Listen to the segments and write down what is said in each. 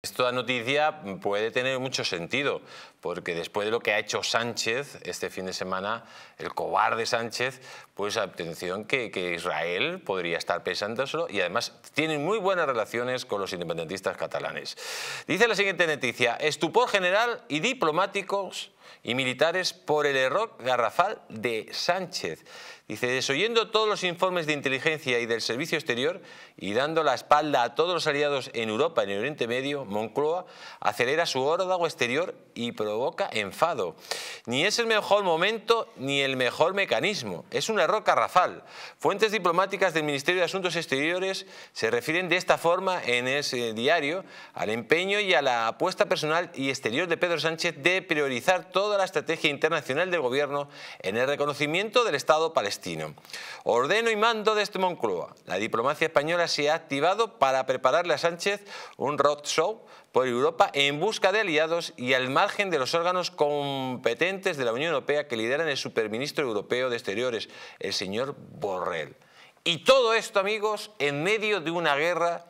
Esta noticia puede tener mucho sentido, porque después de lo que ha hecho Sánchez este fin de semana, el cobarde Sánchez, pues atención que, Israel podría estar pensándoselo y además tienen muy buenas relaciones con los independentistas catalanes. Dice la siguiente noticia, estupor general y diplomáticos y militares por el error garrafal de Sánchez. Dice, desoyendo todos los informes de inteligencia y del servicio exterior y dando la espalda a todos los aliados en Europa en el Oriente Medio, Moncloa acelera su órdago exterior y provoca enfado. Ni es el mejor momento ni el mejor mecanismo. Es un error garrafal... Fuentes diplomáticas del Ministerio de Asuntos Exteriores se refieren de esta forma en ese diario al empeño y a la apuesta personal y exterior de Pedro Sánchez de priorizar todo toda la estrategia internacional del gobierno en el reconocimiento del Estado palestino. Ordeno y mando de este Moncloa. La diplomacia española se ha activado para prepararle a Sánchez un roadshow por Europa en busca de aliados y al margen de los órganos competentes de la Unión Europea que lideran el superministro europeo de Exteriores, el señor Borrell. Y todo esto, amigos, en medio de una guerra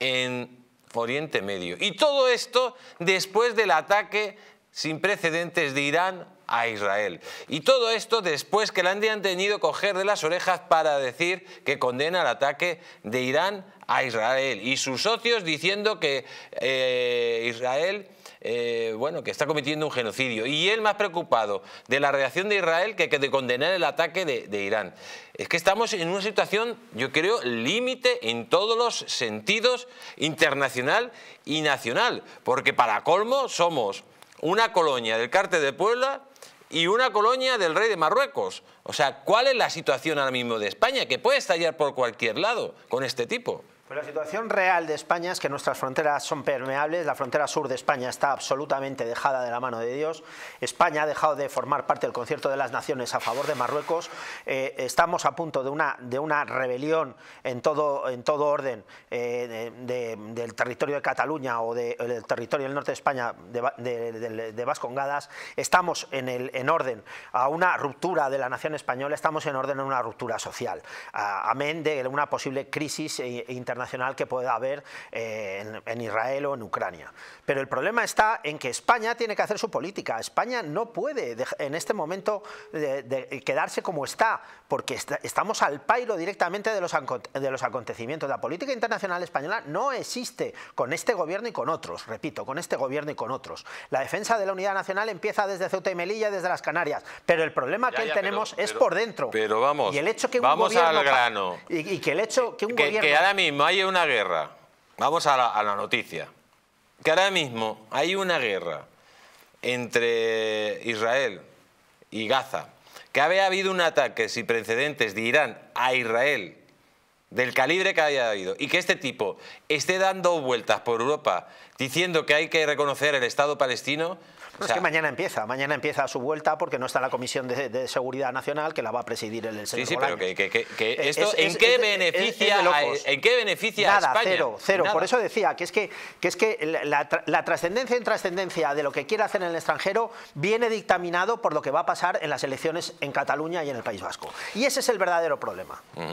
en Oriente Medio. Y todo esto después del ataque sin precedentes de Irán a Israel. Y todo esto después que la han tenido coger de las orejas para decir que condena el ataque de Irán a Israel. Y sus socios diciendo que eh, Israel... Eh, bueno, que está cometiendo un genocidio. Y él más preocupado de la reacción de Israel que, que de condenar el ataque de, de, Irán. Es que estamos en una situación, yo creo, límite en todos los sentidos, internacional y nacional. Porque para colmo somos una colonia del cártel de Puebla y una colonia del rey de Marruecos. O sea, ¿cuál es la situación ahora mismo de España? Que puede estallar por cualquier lado con este tipo la situación real de España es que nuestras fronteras son permeables, la frontera sur de España está absolutamente dejada de la mano de Dios, España ha dejado de formar parte del concierto de las naciones a favor de Marruecos, eh, estamos a punto de una, de una rebelión en todo, en todo orden eh, del territorio de Cataluña o del territorio del norte de España de, Vascongadas, estamos en, el, en orden a una ruptura de la nación española, estamos en orden a una ruptura social, amén de una posible crisis eh, internacional que pueda haber eh, en, Israel o en Ucrania. Pero el problema está en que España tiene que hacer su política. España no puede en este momento de, quedarse como está, porque estamos al pairo directamente de los, de los acontecimientos. La política internacional española no existe con este gobierno y con otros, repito, con este gobierno y con otros. La defensa de la unidad nacional empieza desde Ceuta y Melilla, desde las Canarias, pero el problema que tenemos es por dentro. Pero vamos, y el hecho que vamos al grano. Y, que el hecho que un gobierno... Que ahora mismo hay una guerra, vamos a la, noticia, que ahora mismo hay una guerra entre Israel y Gaza, que había habido un ataque sin precedentes de Irán a Israel del calibre que haya habido y que este tipo esté dando vueltas por Europa diciendo que hay que reconocer el Estado palestino, no, es que mañana empieza, mañana empieza su vuelta porque no está la Comisión de, Seguridad Nacional que la va a presidir el, el señor Sí, sí, pero ¿en, qué beneficia, ¿en qué Nada, cero, cero. Por eso decía que es que, que, es que la, trascendencia en trascendencia de lo que quiere hacer en el extranjero viene dictaminado por lo que va a pasar en las elecciones en Cataluña y en el País Vasco. Y ese es el verdadero problema. Mm.